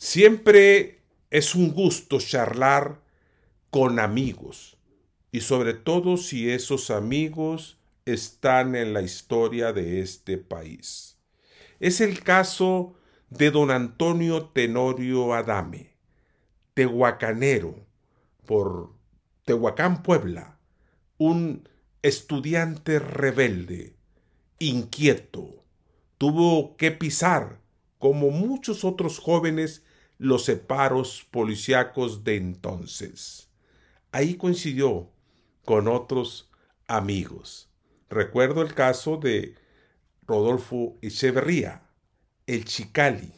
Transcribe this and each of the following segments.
Siempre es un gusto charlar con amigos y sobre todo si esos amigos están en la historia de este país. Es el caso de don Antonio Tenorio Adame, tehuacanero por Tehuacán, Puebla, un estudiante rebelde, inquieto, tuvo que pisar, como muchos otros jóvenes, los separos policíacos de entonces. Ahí coincidió con otros amigos. Recuerdo el caso de Rodolfo Echeverría, el Chicali.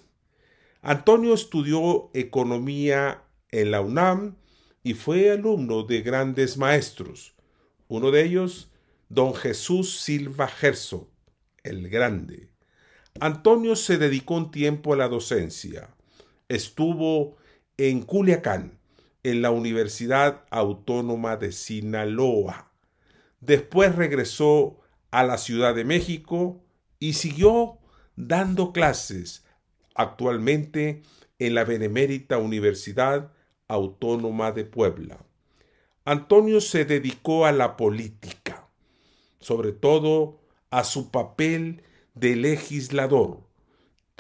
Antonio estudió economía en la UNAM y fue alumno de grandes maestros, uno de ellos, don Jesús Silva Gerso, el Grande. Antonio se dedicó un tiempo a la docencia estuvo en Culiacán, en la Universidad Autónoma de Sinaloa. Después regresó a la Ciudad de México y siguió dando clases actualmente en la Benemérita Universidad Autónoma de Puebla. Antonio se dedicó a la política, sobre todo a su papel de legislador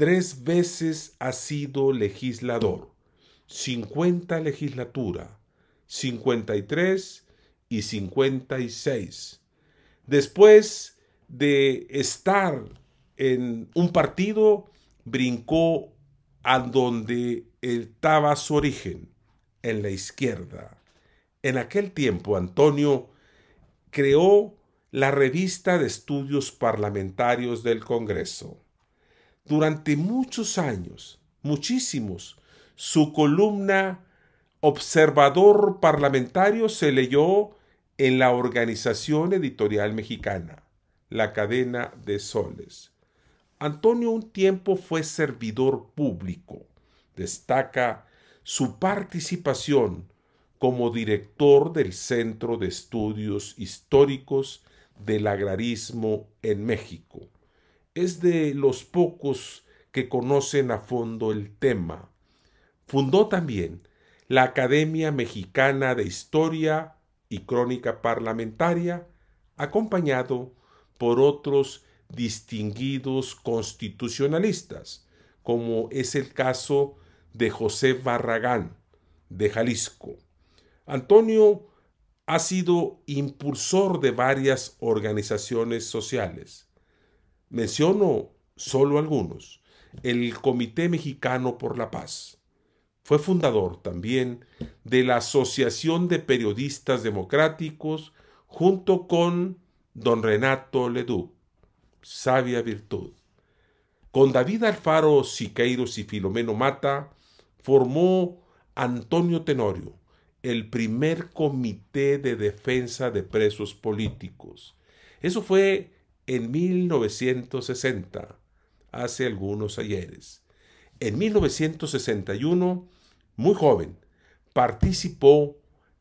Tres veces ha sido legislador, 50 legislatura, 53 y 56. Después de estar en un partido, brincó a donde estaba su origen, en la izquierda. En aquel tiempo, Antonio creó la revista de estudios parlamentarios del Congreso durante muchos años, muchísimos, su columna Observador Parlamentario se leyó en la Organización Editorial Mexicana, la cadena de soles. Antonio un tiempo fue servidor público. Destaca su participación como director del Centro de Estudios Históricos del Agrarismo en México es de los pocos que conocen a fondo el tema. Fundó también la Academia Mexicana de Historia y Crónica Parlamentaria, acompañado por otros distinguidos constitucionalistas, como es el caso de José Barragán, de Jalisco. Antonio ha sido impulsor de varias organizaciones sociales. Menciono solo algunos. El Comité Mexicano por la Paz. Fue fundador también de la Asociación de Periodistas Democráticos junto con don Renato Leduc. Sabia virtud. Con David Alfaro Siqueiros y Filomeno Mata formó Antonio Tenorio, el primer comité de defensa de presos políticos. Eso fue en 1960, hace algunos ayeres. En 1961, muy joven, participó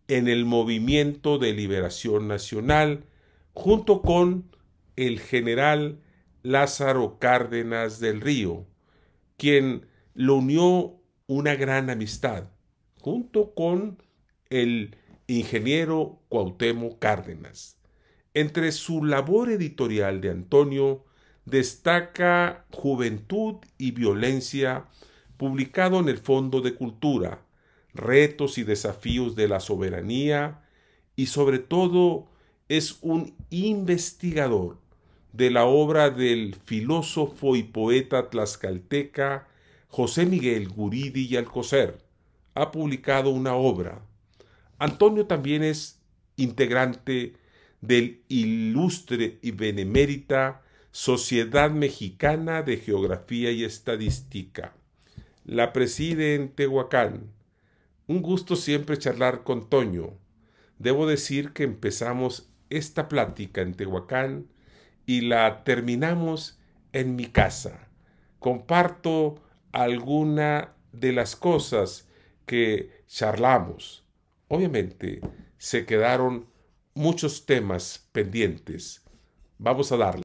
en el movimiento de liberación nacional junto con el general Lázaro Cárdenas del Río, quien lo unió una gran amistad, junto con el ingeniero Cuauhtémoc Cárdenas. Entre su labor editorial de Antonio destaca Juventud y Violencia, publicado en el Fondo de Cultura, Retos y Desafíos de la Soberanía, y sobre todo es un investigador de la obra del filósofo y poeta tlaxcalteca José Miguel Guridi y Alcocer. Ha publicado una obra. Antonio también es integrante del ilustre y benemérita Sociedad Mexicana de Geografía y Estadística. La preside en Tehuacán. Un gusto siempre charlar con Toño. Debo decir que empezamos esta plática en Tehuacán y la terminamos en mi casa. Comparto alguna de las cosas que charlamos. Obviamente se quedaron muchos temas pendientes. Vamos a darle.